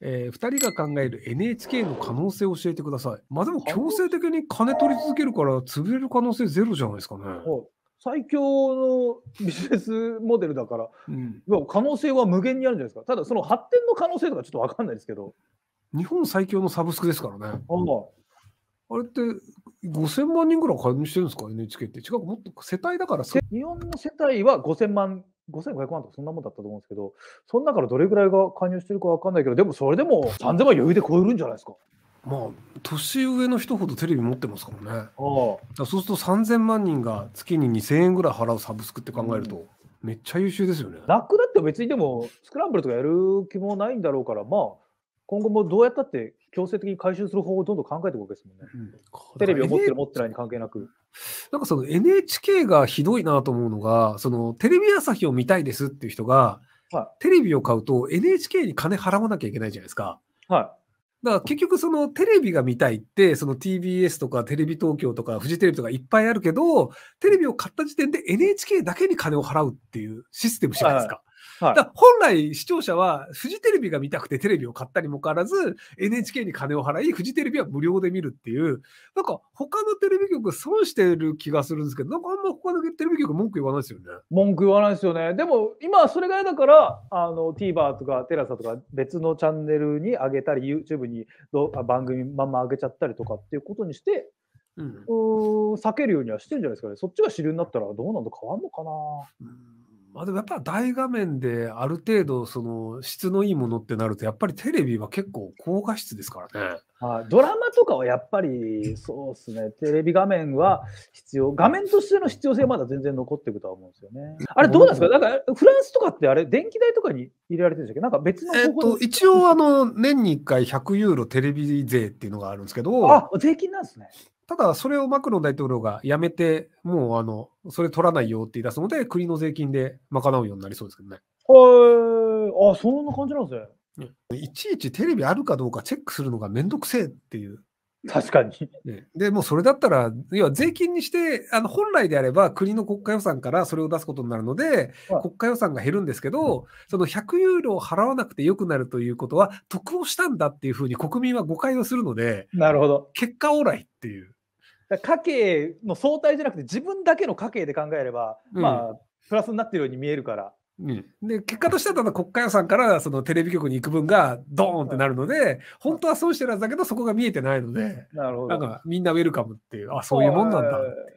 えー、2人が考える NHK の可能性を教えてください。まあでも強制的に金取り続けるから潰れる可能性ゼロじゃないですかね。最強のビジネスモデルだから、うん、可能性は無限にあるんじゃないですか。ただその発展の可能性とかちょっと分かんないですけど。日本最強のサブスクですからね。あれって5000万人ぐらい加入してるんですか ?NHK って。違う、もっと世帯だから日本の世帯は5000万5500万とかそんなもんだったと思うんですけど、その中らどれぐらいが加入してるか分かんないけど、でもそれでも3000万余裕で超えるんじゃないですか。まあ、年上の人ほどテレビ持ってますからね。あそうすると3000万人が月に2000円ぐらい払うサブスクって考えると、めっちゃ優秀ですよね。なくなっても別にでも、スクランブルとかやる気もないんだろうから、まあ、今後もどうやったって強制的に回収する方法をどんどん考えていくわけですもんね。うん、テレビを持ってる持ってないに関係なく。なんかその NHK がひどいなと思うのが、そのテレビ朝日を見たいですっていう人が、はい、テレビを買うと NHK に金払わなきゃいけないじゃないですか。はい。だから結局そのテレビが見たいって、その TBS とかテレビ東京とかフジテレビとかいっぱいあるけど、テレビを買った時点で NHK だけに金を払うっていうシステムじゃないですか。はい、だ本来視聴者はフジテレビが見たくてテレビを買ったにもかかわらず NHK に金を払いフジテレビは無料で見るっていうなんか他のテレビ局損してる気がするんですけどなんかあんま他のテレビ局文句言わないですよね。文句言わないですよね。でも今それぐらいだからあの TVer とか TELASA とか別のチャンネルに上げたり YouTube にど番組まんま上げちゃったりとかっていうことにしてうん、避けるようにはしてるんじゃないですかね。そっちが主流になったらどうなの変わんのかな。うんまあ、でもやっぱ大画面である程度その質のいいものってなるとやっぱりテレビは結構高画質ですからね。はあ、ドラマとかはやっぱりそうですねテレビ画面は必要画面としての必要性まだ全然残っていくとは思うんですよね。あれどうなんですかなんかフランスとかってあれ電気代とかに入れられてるんですけどなんか別のえっと、一応あの年に1回100ユーロテレビ税っていうのがあるんですけどあ税金なんですね。ただ、それをマクロン大統領がやめて、もうあのそれ取らないよって言い出すので、国の税金で賄うようになりそうですけどね。はい、あ、そんな感じなんですね。いちいちテレビあるかどうかチェックするのがめんどくせえっていう。確かに。ね、でもうそれだったら、要は税金にして、あの本来であれば国の国家予算からそれを出すことになるので、国家予算が減るんですけど、その100ユーロを払わなくてよくなるということは、得をしたんだっていうふうに国民は誤解をするので、なるほど結果オーライっていう。家計の相対じゃなくて自分だけの家計で考えれば、うん、まあプラスになってるように見えるから。うん、で結果としてはただ国家予算からそのテレビ局に行く分がドーンってなるので、はい、本当はそうしてるはずだけどそこが見えてないのでなるほどなんかみんなウェルカムっていうあそういうもんなんだって